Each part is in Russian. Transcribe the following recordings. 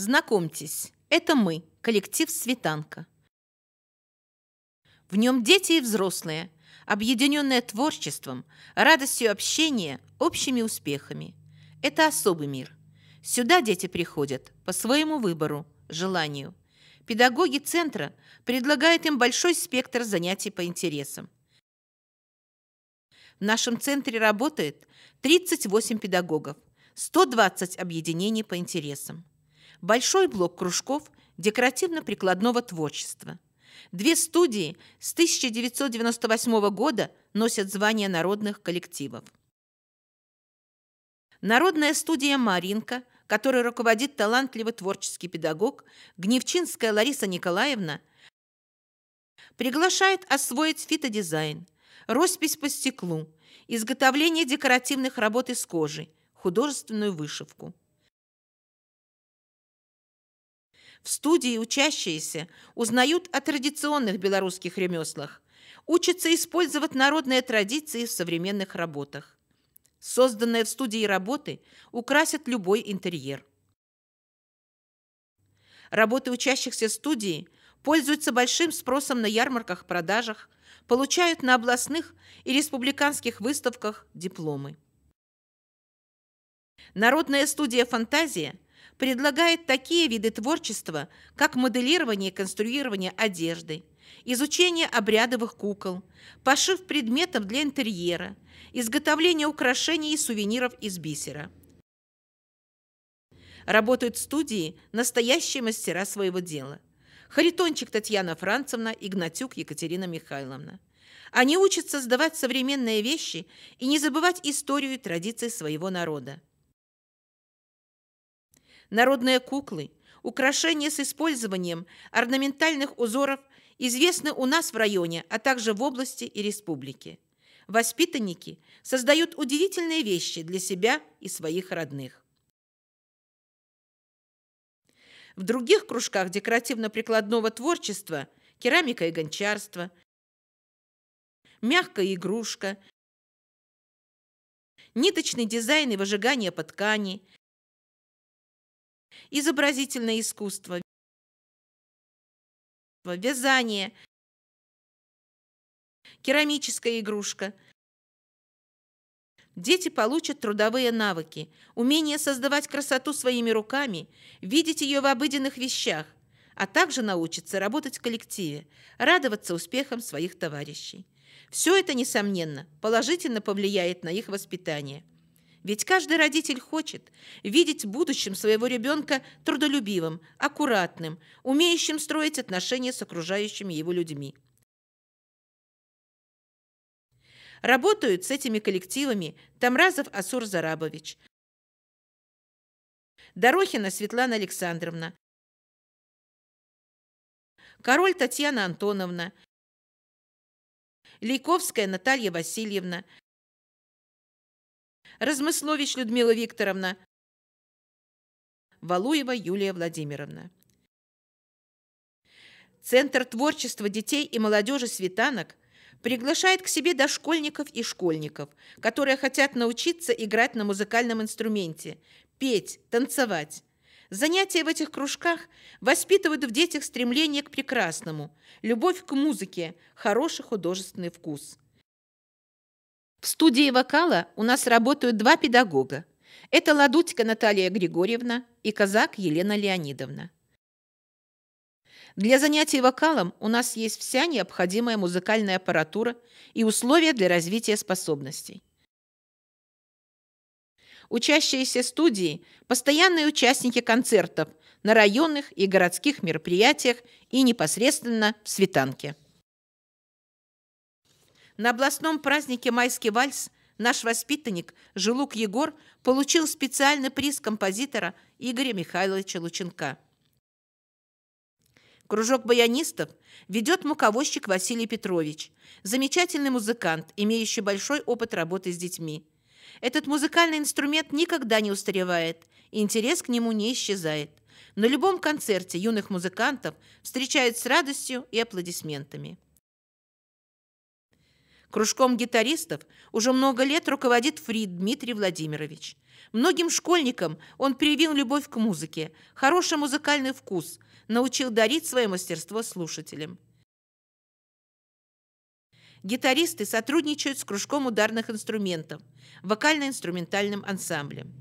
Знакомьтесь, это мы, коллектив «Светанка». В нем дети и взрослые, объединенные творчеством, радостью общения, общими успехами. Это особый мир. Сюда дети приходят по своему выбору, желанию. Педагоги центра предлагают им большой спектр занятий по интересам. В нашем центре работает 38 педагогов, 120 объединений по интересам большой блок кружков декоративно-прикладного творчества. Две студии с 1998 года носят звание народных коллективов. Народная студия «Маринка», которой руководит талантливый творческий педагог Гневчинская Лариса Николаевна, приглашает освоить фитодизайн, роспись по стеклу, изготовление декоративных работ из кожи, художественную вышивку. В студии учащиеся узнают о традиционных белорусских ремеслах, учатся использовать народные традиции в современных работах. Созданные в студии работы украсят любой интерьер. Работы учащихся студии пользуются большим спросом на ярмарках, продажах, получают на областных и республиканских выставках дипломы. Народная студия «Фантазия» – предлагает такие виды творчества, как моделирование и конструирование одежды, изучение обрядовых кукол, пошив предметов для интерьера, изготовление украшений и сувениров из бисера. Работают в студии настоящие мастера своего дела. Харитончик Татьяна Францевна, Игнатюк Екатерина Михайловна. Они учатся создавать современные вещи и не забывать историю и традиции своего народа народные куклы, украшения с использованием орнаментальных узоров известны у нас в районе, а также в области и республике. Воспитанники создают удивительные вещи для себя и своих родных. В других кружках декоративно-прикладного творчества – керамика и гончарство, мягкая игрушка, ниточный дизайн и выжигание по ткани – изобразительное искусство, вязание, керамическая игрушка. Дети получат трудовые навыки, умение создавать красоту своими руками, видеть ее в обыденных вещах, а также научатся работать в коллективе, радоваться успехам своих товарищей. Все это, несомненно, положительно повлияет на их воспитание. Ведь каждый родитель хочет видеть в будущем своего ребенка трудолюбивым, аккуратным, умеющим строить отношения с окружающими его людьми. Работают с этими коллективами Тамразов Асур Зарабович, Дорохина Светлана Александровна, Король Татьяна Антоновна, Лейковская Наталья Васильевна – Размыслович Людмила Викторовна, Валуева Юлия Владимировна. Центр творчества детей и молодежи «Светанок» приглашает к себе дошкольников и школьников, которые хотят научиться играть на музыкальном инструменте, петь, танцевать. Занятия в этих кружках воспитывают в детях стремление к прекрасному, любовь к музыке, хороший художественный вкус. В студии вокала у нас работают два педагога. Это Ладутька Наталья Григорьевна и Казак Елена Леонидовна. Для занятий вокалом у нас есть вся необходимая музыкальная аппаратура и условия для развития способностей. Учащиеся студии – постоянные участники концертов на районных и городских мероприятиях и непосредственно в Светанке. На областном празднике «Майский вальс» наш воспитанник Жилук Егор получил специальный приз композитора Игоря Михайловича Лученка. Кружок баянистов ведет муковозчик Василий Петрович, замечательный музыкант, имеющий большой опыт работы с детьми. Этот музыкальный инструмент никогда не устаревает, и интерес к нему не исчезает. На любом концерте юных музыкантов встречают с радостью и аплодисментами. Кружком гитаристов уже много лет руководит Фрид Дмитрий Владимирович. Многим школьникам он привил любовь к музыке, хороший музыкальный вкус, научил дарить свое мастерство слушателям. Гитаристы сотрудничают с кружком ударных инструментов, вокально-инструментальным ансамблем.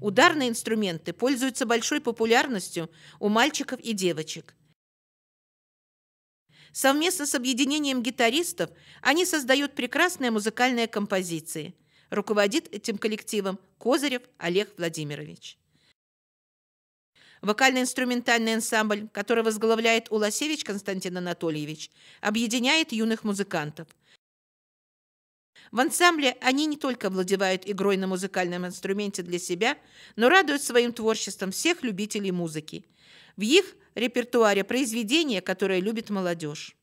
Ударные инструменты пользуются большой популярностью у мальчиков и девочек – Совместно с объединением гитаристов они создают прекрасные музыкальные композиции. Руководит этим коллективом Козырев Олег Владимирович. Вокально-инструментальный ансамбль, который возглавляет Уласевич Константин Анатольевич, объединяет юных музыкантов. В ансамбле они не только владевают игрой на музыкальном инструменте для себя, но радуют своим творчеством всех любителей музыки. В их репертуаре произведения, которое любит молодежь.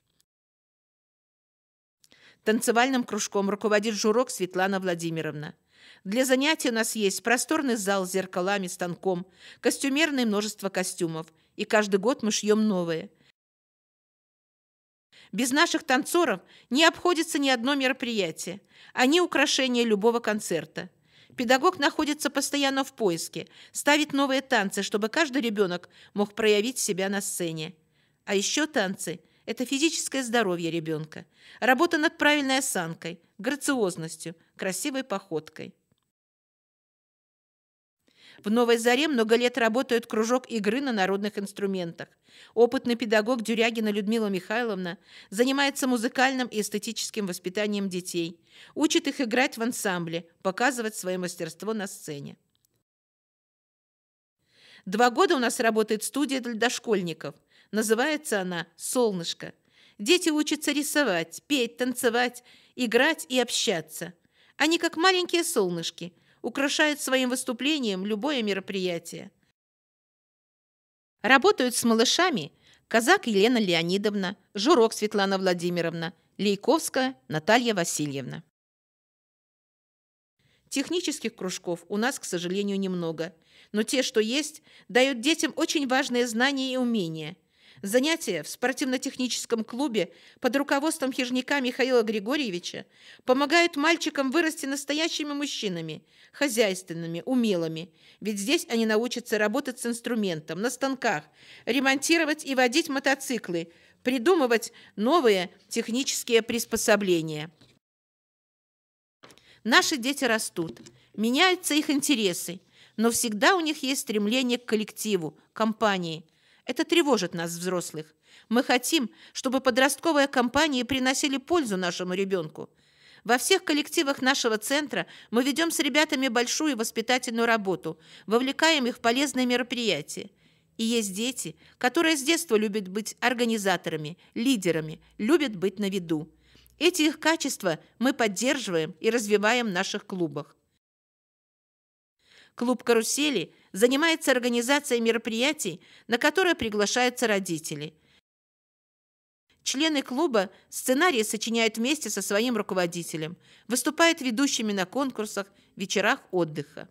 Танцевальным кружком руководит журок Светлана Владимировна. Для занятий у нас есть просторный зал с зеркалами, станком, костюмерное множество костюмов, и каждый год мы шьем новые – без наших танцоров не обходится ни одно мероприятие. Они украшение любого концерта. Педагог находится постоянно в поиске, ставит новые танцы, чтобы каждый ребенок мог проявить себя на сцене. А еще танцы – это физическое здоровье ребенка, работа над правильной осанкой, грациозностью, красивой походкой. В Новой Заре много лет работает кружок игры на народных инструментах. Опытный педагог Дюрягина Людмила Михайловна занимается музыкальным и эстетическим воспитанием детей, учит их играть в ансамбле, показывать свое мастерство на сцене. Два года у нас работает студия для дошкольников. Называется она «Солнышко». Дети учатся рисовать, петь, танцевать, играть и общаться. Они как маленькие солнышки – украшает своим выступлением любое мероприятие. Работают с малышами Казак Елена Леонидовна, Журок Светлана Владимировна, Лейковская Наталья Васильевна. Технических кружков у нас, к сожалению, немного, но те, что есть, дают детям очень важные знания и умения – Занятия в спортивно-техническом клубе под руководством хижняка Михаила Григорьевича помогают мальчикам вырасти настоящими мужчинами, хозяйственными, умелыми, ведь здесь они научатся работать с инструментом, на станках, ремонтировать и водить мотоциклы, придумывать новые технические приспособления. Наши дети растут, меняются их интересы, но всегда у них есть стремление к коллективу, компании – это тревожит нас, взрослых. Мы хотим, чтобы подростковые компании приносили пользу нашему ребенку. Во всех коллективах нашего центра мы ведем с ребятами большую воспитательную работу, вовлекаем их в полезные мероприятия. И есть дети, которые с детства любят быть организаторами, лидерами, любят быть на виду. Эти их качества мы поддерживаем и развиваем в наших клубах. Клуб «Карусели» занимается организацией мероприятий, на которые приглашаются родители. Члены клуба сценарии сочиняют вместе со своим руководителем, выступают ведущими на конкурсах, вечерах отдыха.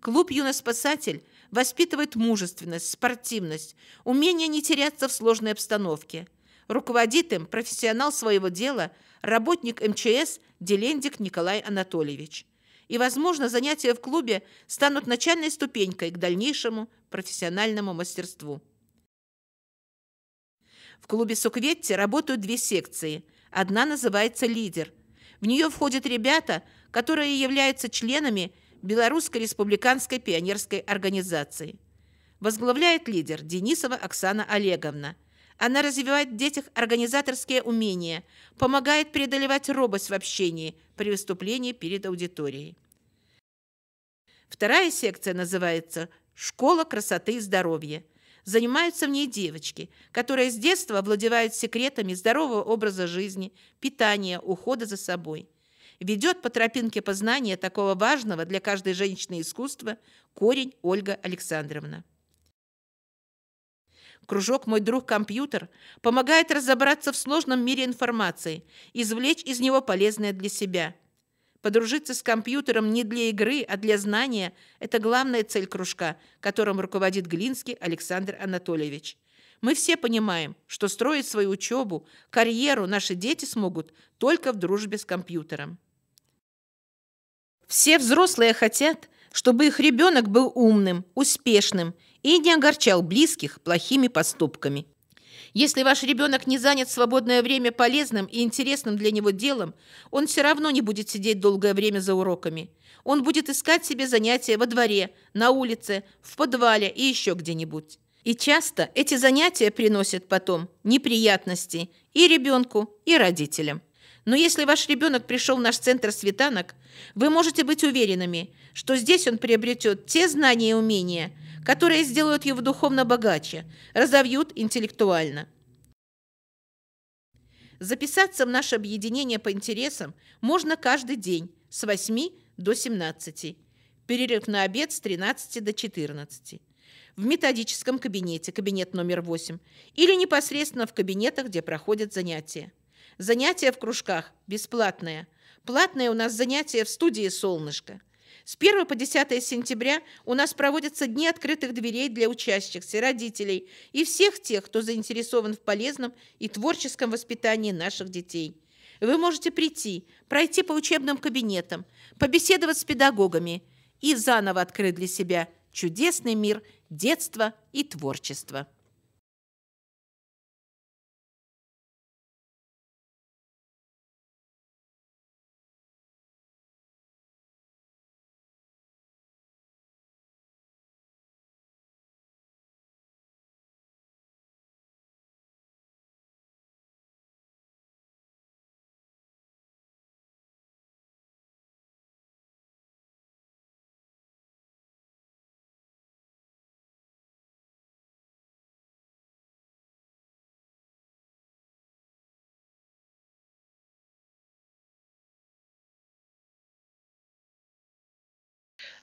Клуб «Юноспасатель» воспитывает мужественность, спортивность, умение не теряться в сложной обстановке. Руководит им профессионал своего дела, работник МЧС Делендик Николай Анатольевич – и, возможно, занятия в клубе станут начальной ступенькой к дальнейшему профессиональному мастерству. В клубе Сукветти работают две секции. Одна называется «Лидер». В нее входят ребята, которые являются членами Белорусской республиканской пионерской организации. Возглавляет лидер Денисова Оксана Олеговна. Она развивает в детях организаторские умения, помогает преодолевать робость в общении – при выступлении перед аудиторией. Вторая секция называется «Школа красоты и здоровья». Занимаются в ней девочки, которые с детства овладевают секретами здорового образа жизни, питания, ухода за собой. Ведет по тропинке познания такого важного для каждой женщины искусства корень Ольга Александровна. Кружок «Мой друг-компьютер» помогает разобраться в сложном мире информации, извлечь из него полезное для себя. Подружиться с компьютером не для игры, а для знания – это главная цель кружка, которым руководит Глинский Александр Анатольевич. Мы все понимаем, что строить свою учебу, карьеру наши дети смогут только в дружбе с компьютером. Все взрослые хотят, чтобы их ребенок был умным, успешным – и не огорчал близких плохими поступками. Если ваш ребенок не занят свободное время полезным и интересным для него делом, он все равно не будет сидеть долгое время за уроками. Он будет искать себе занятия во дворе, на улице, в подвале и еще где-нибудь. И часто эти занятия приносят потом неприятности и ребенку, и родителям. Но если ваш ребенок пришел в наш центр светанок, вы можете быть уверенными, что здесь он приобретет те знания и умения – которые сделают его духовно богаче, разовьют интеллектуально. Записаться в наше объединение по интересам можно каждый день с 8 до 17, перерыв на обед с 13 до 14, в методическом кабинете, кабинет номер 8, или непосредственно в кабинетах, где проходят занятия. Занятия в кружках бесплатные. Платные у нас занятия в студии «Солнышко». С 1 по 10 сентября у нас проводятся дни открытых дверей для учащихся, родителей и всех тех, кто заинтересован в полезном и творческом воспитании наших детей. Вы можете прийти, пройти по учебным кабинетам, побеседовать с педагогами и заново открыть для себя чудесный мир детства и творчества.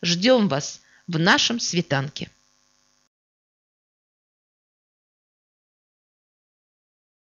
Ждем вас в нашем светанке.